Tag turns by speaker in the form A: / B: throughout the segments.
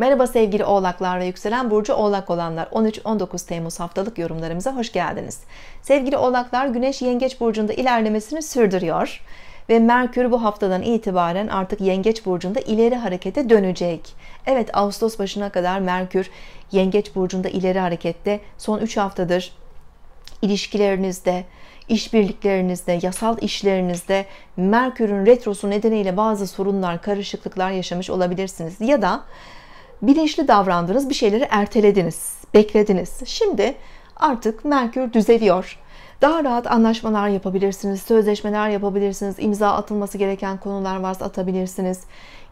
A: Merhaba sevgili oğlaklar ve yükselen burcu oğlak olanlar 13-19 Temmuz haftalık yorumlarımıza hoş geldiniz. Sevgili oğlaklar güneş yengeç burcunda ilerlemesini sürdürüyor ve Merkür bu haftadan itibaren artık Yengeç burcunda ileri harekete dönecek. Evet Ağustos başına kadar Merkür Yengeç burcunda ileri harekette son 3 haftadır ilişkilerinizde, işbirliklerinizde, yasal işlerinizde Merkür'ün retrosu nedeniyle bazı sorunlar, karışıklıklar yaşamış olabilirsiniz ya da bilinçli davrandınız, bir şeyleri ertelediniz, beklediniz. Şimdi artık Merkür düzeliyor. Daha rahat anlaşmalar yapabilirsiniz, sözleşmeler yapabilirsiniz, imza atılması gereken konular varsa atabilirsiniz.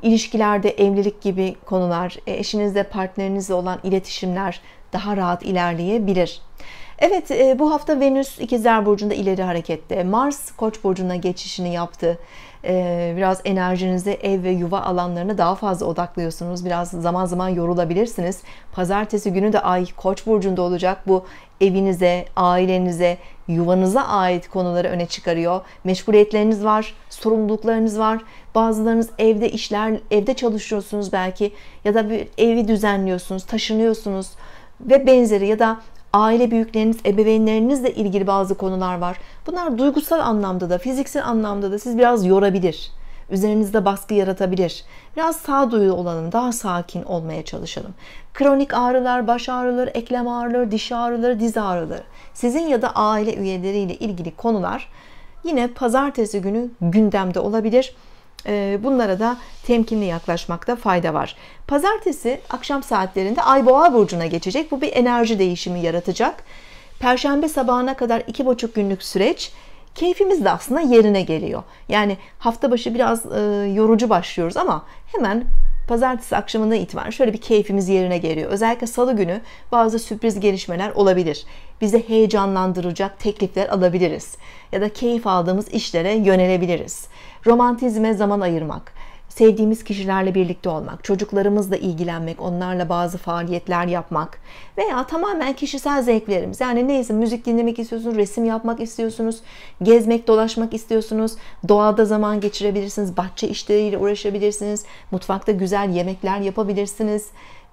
A: İlişkilerde evlilik gibi konular, e, eşinizle partnerinizle olan iletişimler daha rahat ilerleyebilir. Evet e, bu hafta Venüs İkizler Burcu'nda ileri harekette. Mars Koç Burcu'na geçişini yaptı. E, biraz enerjinizi ev ve yuva alanlarına daha fazla odaklıyorsunuz. Biraz zaman zaman yorulabilirsiniz. Pazartesi günü de Ay Koç Burcu'nda olacak. Bu evinize, ailenize, yuvanıza ait konuları öne çıkarıyor. Meşguliyetleriniz var, sorumluluklarınız var. Bazılarınız evde işler, evde çalışıyorsunuz belki ya da bir evi düzenliyorsunuz, taşınıyorsunuz ve benzeri ya da aile büyükleriniz, ebeveynlerinizle ilgili bazı konular var. Bunlar duygusal anlamda da, fiziksel anlamda da siz biraz yorabilir. Üzerinizde baskı yaratabilir. Biraz sağduyulu olanın daha sakin olmaya çalışalım. Kronik ağrılar, baş ağrıları, eklem ağrıları, diş ağrıları, diz ağrıları. Sizin ya da aile üyeleriyle ilgili konular yine pazartesi günü gündemde olabilir. Ee, bunlara da temkinli yaklaşmakta fayda var. Pazartesi akşam saatlerinde Ay Boğa burcuna geçecek. Bu bir enerji değişimi yaratacak. Perşembe sabahına kadar iki buçuk günlük süreç keyfimiz de aslında yerine geliyor. Yani hafta başı biraz e, yorucu başlıyoruz ama hemen pazartesi akşamından itibaren şöyle bir keyfimiz yerine geliyor. Özellikle salı günü bazı sürpriz gelişmeler olabilir. Bize heyecanlandıracak teklifler alabiliriz ya da keyif aldığımız işlere yönelebiliriz. Romantizme zaman ayırmak, sevdiğimiz kişilerle birlikte olmak, çocuklarımızla ilgilenmek, onlarla bazı faaliyetler yapmak veya tamamen kişisel zevklerimiz. Yani neyse müzik dinlemek istiyorsunuz, resim yapmak istiyorsunuz, gezmek, dolaşmak istiyorsunuz, doğada zaman geçirebilirsiniz, bahçe işleriyle uğraşabilirsiniz, mutfakta güzel yemekler yapabilirsiniz.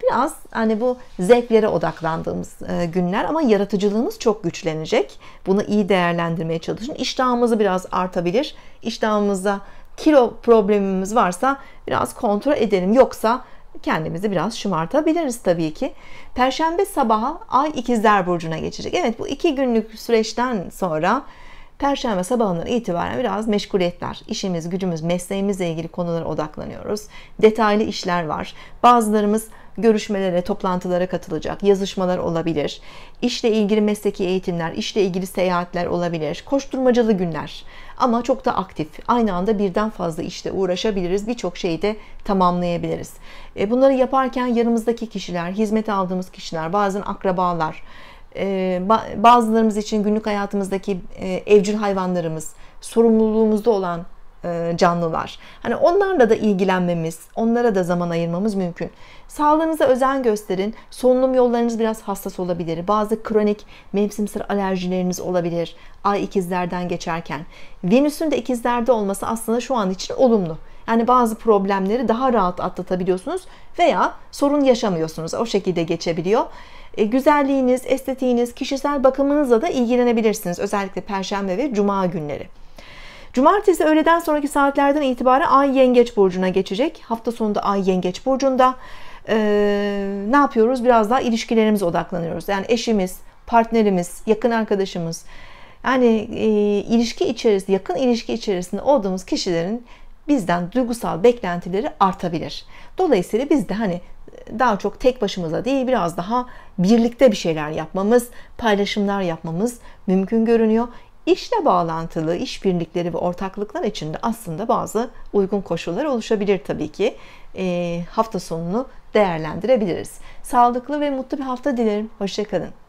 A: Biraz hani bu zevklere odaklandığımız e, günler ama yaratıcılığımız çok güçlenecek. Bunu iyi değerlendirmeye çalışın. İştahımızı biraz artabilir. İştahımıza kilo problemimiz varsa biraz kontrol edelim. Yoksa kendimizi biraz şımartabiliriz tabii ki. Perşembe sabaha ay ikizler burcuna geçecek. Evet bu iki günlük süreçten sonra Perşembe sabahından itibaren biraz meşguliyetler, işimiz, gücümüz, mesleğimizle ilgili konulara odaklanıyoruz. Detaylı işler var. Bazılarımız görüşmelere, toplantılara katılacak, yazışmalar olabilir. İşle ilgili mesleki eğitimler, işle ilgili seyahatler olabilir. Koşturmacalı günler ama çok da aktif. Aynı anda birden fazla işte uğraşabiliriz. Birçok şeyi de tamamlayabiliriz. E, bunları yaparken yanımızdaki kişiler, hizmet aldığımız kişiler, bazen akrabalar, e, bazılarımız için günlük hayatımızdaki e, evcil hayvanlarımız, sorumluluğumuzda olan e, canlılar. Hani onlarla da ilgilenmemiz, onlara da zaman ayırmamız mümkün. Sağlığınıza özen gösterin. Solunum yollarınız biraz hassas olabilir. Bazı kronik mevsimsel alerjileriniz olabilir. Ay ikizlerden geçerken. Venüs'ün de ikizlerde olması aslında şu an için olumlu. Yani bazı problemleri daha rahat atlatabiliyorsunuz veya sorun yaşamıyorsunuz. O şekilde geçebiliyor. E, güzelliğiniz, estetiğiniz, kişisel bakımınızla da ilgilenebilirsiniz. Özellikle perşembe ve cuma günleri. Cumartesi öğleden sonraki saatlerden itibaren Ay Yengeç Burcu'na geçecek. Hafta sonunda Ay Yengeç Burcu'nda e, ne yapıyoruz? Biraz daha ilişkilerimize odaklanıyoruz. Yani eşimiz, partnerimiz, yakın arkadaşımız. Yani e, ilişki içerisinde, yakın ilişki içerisinde olduğumuz kişilerin bizden duygusal beklentileri artabilir. Dolayısıyla biz de hani daha çok tek başımıza değil biraz daha birlikte bir şeyler yapmamız, paylaşımlar yapmamız mümkün görünüyor. İşle bağlantılı işbirlikleri ve ortaklıklar içinde aslında bazı uygun koşullar oluşabilir tabii ki. E, hafta sonunu değerlendirebiliriz. Sağlıklı ve mutlu bir hafta dilerim. Hoşçakalın.